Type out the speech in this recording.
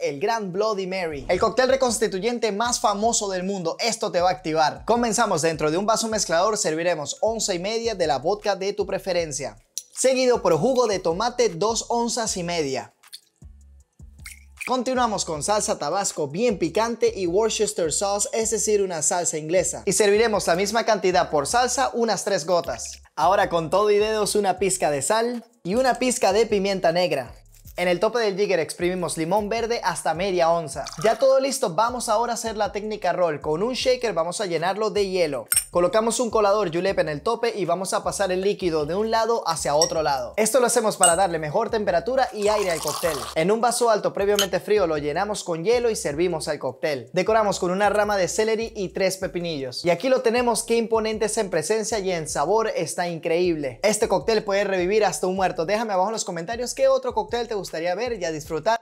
el Gran Bloody Mary, el cóctel reconstituyente más famoso del mundo. Esto te va a activar. Comenzamos dentro de un vaso mezclador, serviremos once y media de la vodka de tu preferencia, seguido por jugo de tomate dos onzas y media. Continuamos con salsa tabasco bien picante y Worcester sauce, es decir, una salsa inglesa. Y serviremos la misma cantidad por salsa, unas tres gotas. Ahora con todo y dedos una pizca de sal y una pizca de pimienta negra. En el tope del jigger exprimimos limón verde hasta media onza. Ya todo listo, vamos ahora a hacer la técnica roll. Con un shaker vamos a llenarlo de hielo. Colocamos un colador julep en el tope y vamos a pasar el líquido de un lado hacia otro lado. Esto lo hacemos para darle mejor temperatura y aire al cóctel. En un vaso alto previamente frío lo llenamos con hielo y servimos al cóctel. Decoramos con una rama de celery y tres pepinillos. Y aquí lo tenemos, qué imponente es en presencia y en sabor está increíble. Este cóctel puede revivir hasta un muerto. Déjame abajo en los comentarios qué otro cóctel te gustaría ver y a disfrutar.